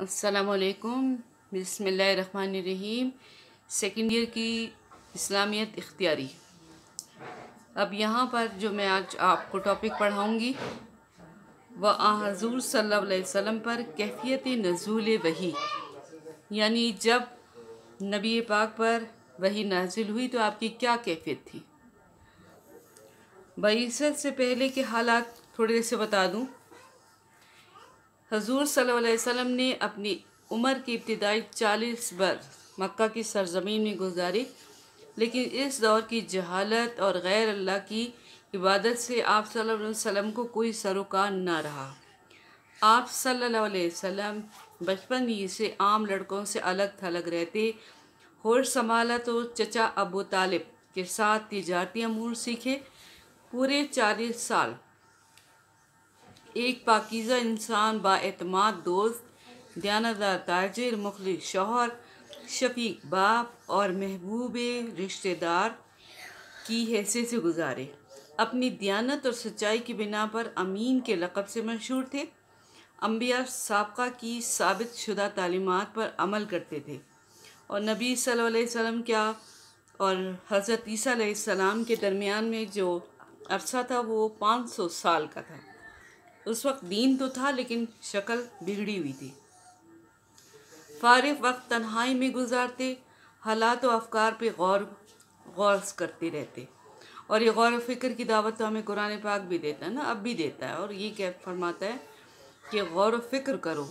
असलकुम बसमीम second year की इस्लामियत इख्तियारी अब यहाँ पर जो मैं आज आपको टॉपिक पढ़ाऊँगी व आज़ूर सल्लल्लाहु पर कैफियत नजूल वही यानी जब नबी पाक पर वही नाजिल हुई तो आपकी क्या कैफियत थी बईसत से पहले के हालात थोड़े से बता दूँ हजूर सल्लम ने अपनी उम्र की इब्तदाई चालीस बरस मक्का की सरजमीन में गुजारी लेकिन इस दौर की जहालत और गैर अल्लाह की इबादत से आप सल्लम को कोई सरोकार ना रहा आप सल्लम बचपन ही से आम लड़कों से अलग थलग रहते होश संभाला तो चचा अबू तालिब के साथ तजारती अमूर सीखे पूरे चालीस साल एक पाकिज़ा इंसान बातमाद दोस्त दयानदार ताजर मुखल शोहर शफीक बाप और महबूब रिश्तेदार की हैसियत से गुजारे अपनी दयानत और सच्चाई की बिना पर अमीन के लकब से मशहूर थे अम्बिया सबका की साबित शुदा तलीमत पर अमल करते थे और नबी सल्लल्लाहु क्या और हज़रत ईसा के दरमियान में जो अरसा था वो 500 साल का था उस वक्त दीन तो था लेकिन शक्ल बिगड़ी हुई थी फारिग वक्त तन्हाई में गुजारते हालात व अफकार पे गौर गौर करते रहते और ये गौर फिक्र की दावत तो हमें कुरान पाक भी देता है ना अब भी देता है और ये क्या फरमाता है कि गौर फिक्र करो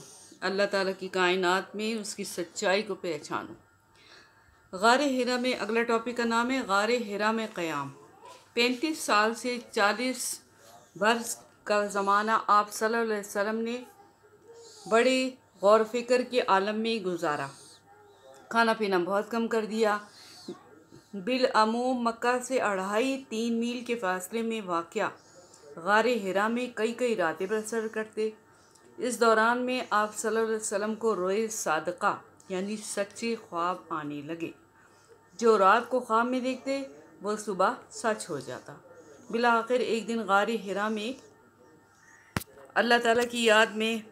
अल्लाह ताला की कायनात में उसकी सच्चाई को पहचानो गार हिरा में अगला टॉपिक का नाम है गार हिरा में क़याम पैंतीस साल से चालीस बरस का ज़माना आप सल्लल्लाहु अलैहि वसल्लम ने बड़े गौर फिक्र के आलम में गुजारा खाना पीना बहुत कम कर दिया बिलमूम मक्का से अढ़ाई तीन मील के फासले में वाक़ गार हिरा में कई कई रातें बसर करते इस दौरान में आप सल्लल्लाहु अलैहि वसल्लम को रोए सादका यानी सच्चे ख्वाब आने लगे जो रात को ख्वाब में देखते वो सुबह सच हो जाता बिलाखिर एक दिन गार हिरा में अल्लाह ताला की याद में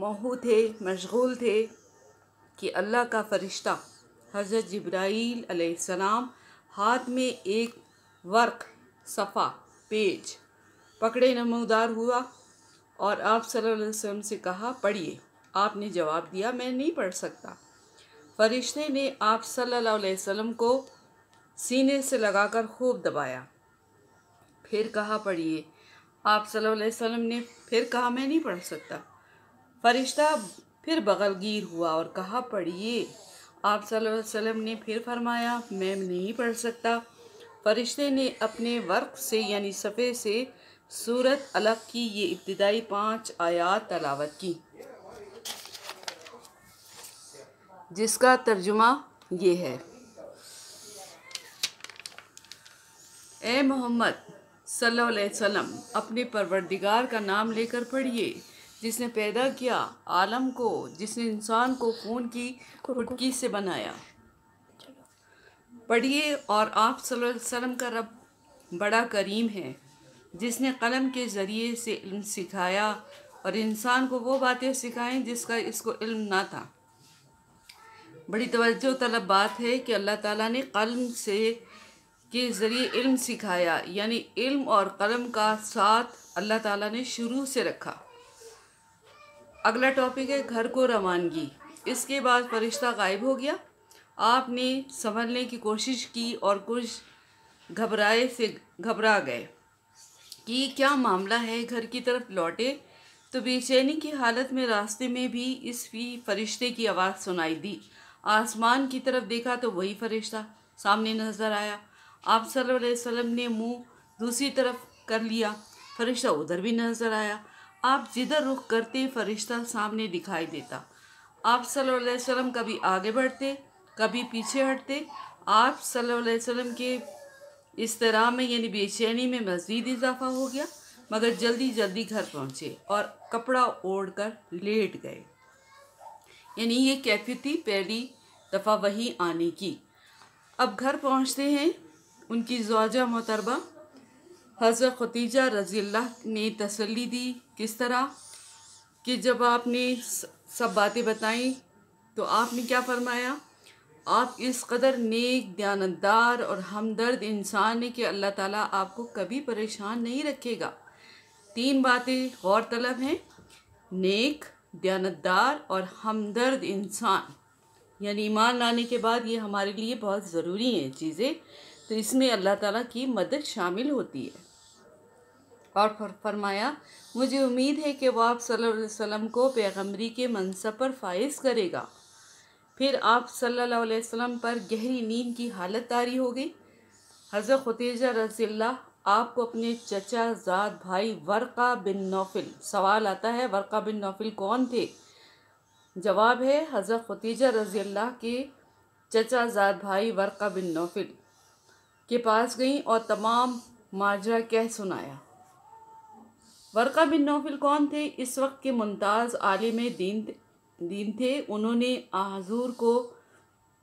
महू थे मशगूल थे कि अल्लाह का फ़रिश्ता हज़रत जब्राइल सलाम हाथ में एक वर्क सफ़ा पेज पकड़े नमोदार हुआ और आप सल्लल्लाहु अलैहि वसल्लम से कहा पढ़िए आपने जवाब दिया मैं नहीं पढ़ सकता फरिश्ते ने आप सल्लल्लाहु अलैहि वसल्लम को सीने से लगाकर खूब दबाया फिर कहा पढ़िए आप सल्लल्लाहु अलैहि वसल्लम ने फिर कहा मैं नहीं पढ़ सकता फरिश्ता फिर बगलगीर हुआ और कहा पढ़िए आप सल्लल्लाहु अलैहि वसल्लम ने फिर फरमाया मैं नहीं पढ़ सकता फरिश्ते ने अपने वर्क से यानी सफ़े से सूरत अलग की ये इब्तदाई पाँच आयात तलावत की जिसका तर्जुमा ये है ए मोहम्मद सल्लल्लाहु अलैहि वसल्लम अपने परवरदिगार का नाम लेकर पढ़िए जिसने पैदा किया आलम को जिसने इंसान को खून की खुटकी से बनाया पढ़िए और आप वसल्लम का रब बड़ा करीम है जिसने कलम के ज़रिए से इल्म सिखाया और इंसान को वो बातें सिखाएं जिसका इसको इल्म ना था बड़ी तवज्जो तलब बात है कि अल्लाह ताला ने कलम से के ज़रिए इल्म सिखाया यानी इल्म और कलम का साथ अल्लाह ताला ने शुरू से रखा अगला टॉपिक है घर को रवानगी इसके बाद फरिश्ता गायब हो गया आपने संभलने की कोशिश की और कुछ घबराए से घबरा गए कि क्या मामला है घर की तरफ लौटे तो बेचैनी की हालत में रास्ते में भी इस फरिश्ते की आवाज़ सुनाई दी आसमान की तरफ देखा तो वही फरिश्ता सामने नज़र आया आप सल्लम ने मुंह दूसरी तरफ कर लिया फरिश्ता उधर भी नजर आया आप जिधर रुख करते फरिश्ता सामने दिखाई देता आप सल्लम कभी आगे बढ़ते कभी पीछे हटते आप सल्लम के इस तरह में यानी बेचैनी में मज़ीद इजाफा हो गया मगर जल्दी जल्दी घर पहुँचे और कपड़ा ओढ़ कर लेट गए यानी ये कैफियत थी पहली दफ़ा वहीं आने की अब घर पहुँचते हैं उनकी जवाजा मोहतरबा हज़रत खतीजा रजील्ला ने तसल्ली दी किस तरह कि जब आपने सब बातें बताई तो आपने क्या फरमाया आप इस कदर नेक दयानतदार और हमदर्द इंसान हैं कि अल्लाह ताला आपको कभी परेशान नहीं रखेगा तीन बातें गौर तलब हैं नेक दयानतदार और हमदर्द इंसान यानी ईमान लाने के बाद ये हमारे लिए बहुत ज़रूरी हैं चीज़ें तो इसमें अल्लाह ताला की मदद शामिल होती है और फरमाया मुझे उम्मीद है कि वह आप सल्लल्लाहु अलैहि वसल्लम को पैगम्बरी के मनसब पर फायज करेगा फिर आप सल्लल्लाहु अलैहि वसल्लम पर गहरी नींद की हालत तारी हो गई हज़रत खतेजा रजील्ला आपको अपने चचा जात भाई वर्का बिन नौफिल सवाल आता है वर्का बिन नौफिल कौन थे जवाब है हज़रत खतीजा रजील्ला के चचा जात भाई वर्का बिन नौफिल के पास गईं और तमाम माजरा कह सुनाया वर्का बिन नौफिल कौन थे इस वक्त के मुमताज़ आलिम दीन दीन थे उन्होंने आज़ूर को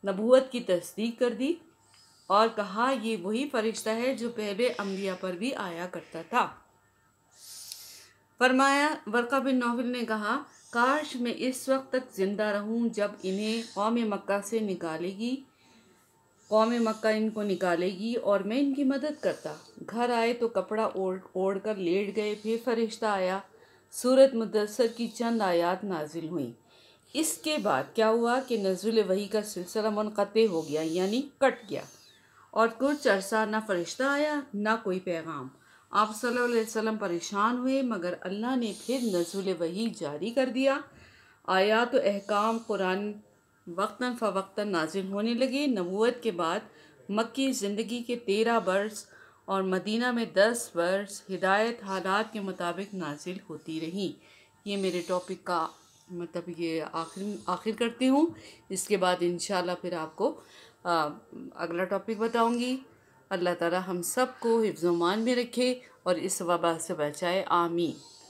नबूत की तस्दीक कर दी और कहा ये वही फरिश्ता है जो पहले अम्बिया पर भी आया करता था फरमाया वर्का बिन नौफिल ने कहा काश मैं इस वक्त तक ज़िंदा रहूं जब इन्हें कौम मक्का से निकालेगी कौम मक्का इनको निकालेगी और मैं इनकी मदद करता घर आए तो कपड़ा ओढ़ ओढ़ कर लेट गए फिर फरिश्ता आया सूरत मुदसर की चंद आयात नाजिल हुई इसके बाद क्या हुआ कि नजुल वही का सिलसिला मनक़ हो गया यानी कट गया और कुछ अरसा ना फरिश्ता आया ना कोई पैगाम आप सल्लल्लाहु अलैहि वसल्लम परेशान हुए मगर अल्लाह ने फिर नजुल वही जारी कर दिया आया तो अहकाम कुरान वक्ता फ़वक्ता नाजिल होने लगे नबूत के बाद मक्की ज़िंदगी के तेरह बर्स और मदीना में दस बरस हिदायत हालात के मुताबिक नाजिल होती रहीं ये मेरे टॉपिक का मतलब ये आखिर आखिर करती हूँ इसके बाद इन फिर आपको आ, अगला टॉपिक बताऊँगी अल्लाह ताला हम सब को हिफ्ज़मान में रखे और इस वबा से बचाए आमीन